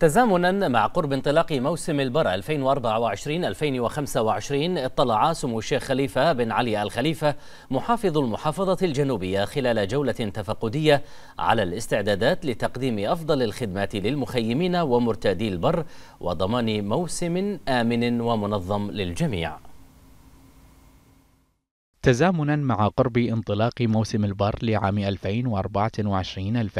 تزامنا مع قرب انطلاق موسم البر 2024-2025 اطلع سمو الشيخ خليفة بن علي الخليفة محافظ المحافظة الجنوبية خلال جولة تفقدية على الاستعدادات لتقديم أفضل الخدمات للمخيمين ومرتادي البر وضمان موسم آمن ومنظم للجميع تزامنا مع قرب انطلاق موسم البر لعام 2024-2025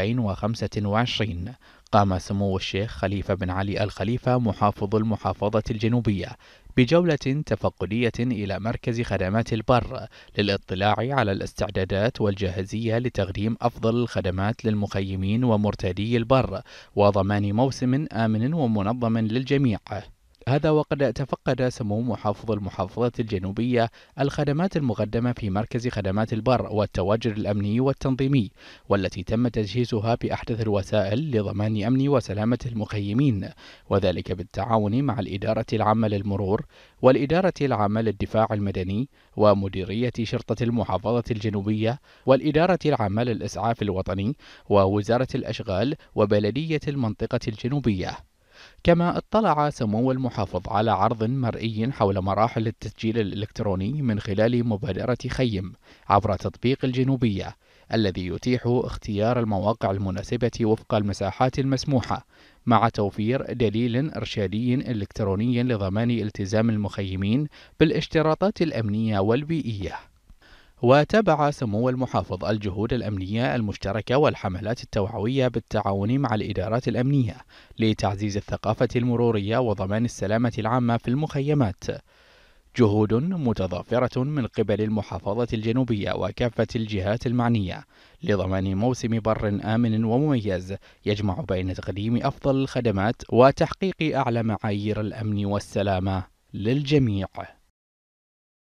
قام سمو الشيخ خليفة بن علي الخليفة محافظ المحافظة الجنوبية بجولة تفقدية إلى مركز خدمات البر للاطلاع على الاستعدادات والجاهزية لتقديم أفضل الخدمات للمخيمين ومرتادي البر وضمان موسم آمن ومنظم للجميع هذا وقد تفقد سمو محافظ المحافظة الجنوبية الخدمات المقدمة في مركز خدمات البر والتواجد الأمني والتنظيمي والتي تم تجهيزها بأحدث الوسائل لضمان أمن وسلامة المخيمين وذلك بالتعاون مع الإدارة العامة للمرور والإدارة العامة للدفاع المدني ومديرية شرطة المحافظة الجنوبية والإدارة العامة للإسعاف الوطني ووزارة الأشغال وبلدية المنطقة الجنوبية كما اطلع سمو المحافظ على عرض مرئي حول مراحل التسجيل الإلكتروني من خلال مبادرة خيم عبر تطبيق الجنوبية الذي يتيح اختيار المواقع المناسبة وفق المساحات المسموحة مع توفير دليل إرشادي إلكتروني لضمان التزام المخيمين بالاشتراطات الأمنية والبيئية وتبع سمو المحافظ الجهود الأمنية المشتركة والحملات التوعوية بالتعاون مع الإدارات الأمنية لتعزيز الثقافة المرورية وضمان السلامة العامة في المخيمات. جهود متضافرة من قبل المحافظة الجنوبية وكافة الجهات المعنية لضمان موسم بر آمن ومميز يجمع بين تقديم أفضل الخدمات وتحقيق أعلى معايير الأمن والسلامة للجميع.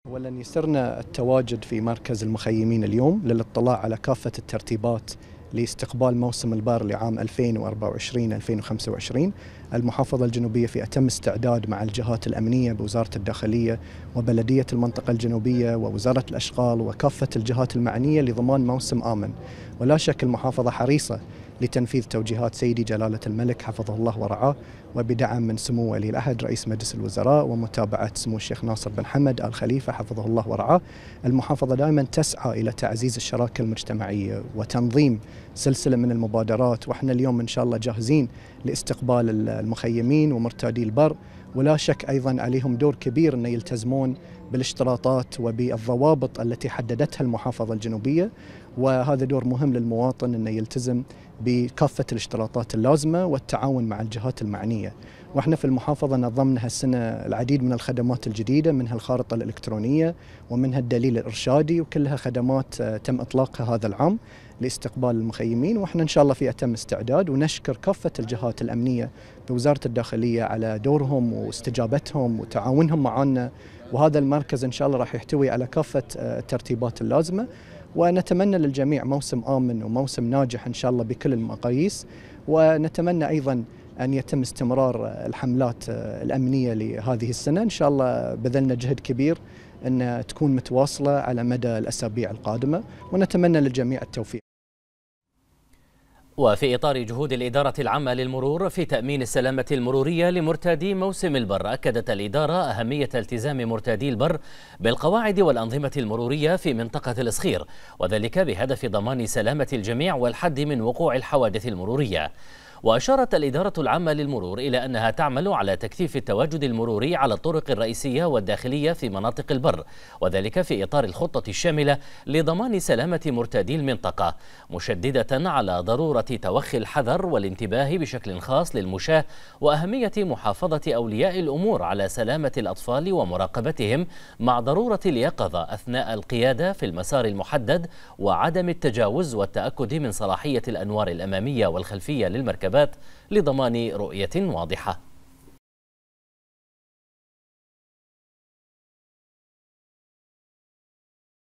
اولا يسرنا التواجد في مركز المخيمين اليوم للاطلاع على كافه الترتيبات لاستقبال موسم البار لعام 2024 2025 المحافظه الجنوبيه في اتم استعداد مع الجهات الامنيه بوزاره الداخليه وبلديه المنطقه الجنوبيه ووزاره الاشغال وكافه الجهات المعنيه لضمان موسم امن ولا شك المحافظه حريصه لتنفيذ توجيهات سيدي جلالة الملك حفظه الله ورعاه وبدعم من سمو ولي العهد رئيس مجلس الوزراء ومتابعة سمو الشيخ ناصر بن حمد آل خليفة حفظه الله ورعاه المحافظة دائما تسعى إلى تعزيز الشراكة المجتمعية وتنظيم سلسلة من المبادرات وإحنا اليوم إن شاء الله جاهزين لاستقبال المخيمين ومرتادي البر ولا شك ايضا عليهم دور كبير ان يلتزمون بالاشتراطات وبالضوابط التي حددتها المحافظه الجنوبيه وهذا دور مهم للمواطن انه يلتزم بكافة الاشتراطات اللازمة والتعاون مع الجهات المعنية واحنا في المحافظة نظمنا هالسنة العديد من الخدمات الجديدة منها الخارطة الإلكترونية ومنها الدليل الإرشادي وكلها خدمات آه، تم إطلاقها هذا العام لاستقبال المخيمين واحنا إن شاء الله في أتم استعداد ونشكر كافة الجهات الأمنية بوزارة الداخلية على دورهم واستجابتهم وتعاونهم معنا وهذا المركز إن شاء الله راح يحتوي على كافة آه، الترتيبات اللازمة ونتمنى للجميع موسم آمن وموسم ناجح إن شاء الله بكل المقاييس ونتمنى أيضا أن يتم استمرار الحملات آه، الأمنية لهذه السنة إن شاء الله بذلنا جهد كبير أن تكون متواصلة على مدى الأسابيع القادمة ونتمنى للجميع التوفيق وفي إطار جهود الإدارة العامة للمرور في تأمين السلامة المرورية لمرتادي موسم البر أكدت الإدارة أهمية التزام مرتادي البر بالقواعد والأنظمة المرورية في منطقة الإسخير وذلك بهدف ضمان سلامة الجميع والحد من وقوع الحوادث المرورية وأشارت الإدارة العامة للمرور إلى أنها تعمل على تكثيف التواجد المروري على الطرق الرئيسية والداخلية في مناطق البر وذلك في إطار الخطة الشاملة لضمان سلامة مرتادي المنطقة مشددة على ضرورة توخي الحذر والانتباه بشكل خاص للمشاة وأهمية محافظة أولياء الأمور على سلامة الأطفال ومراقبتهم مع ضرورة اليقظة أثناء القيادة في المسار المحدد وعدم التجاوز والتأكد من صلاحية الأنوار الأمامية والخلفية للمركبات الإجابات لضمان رؤية واضحة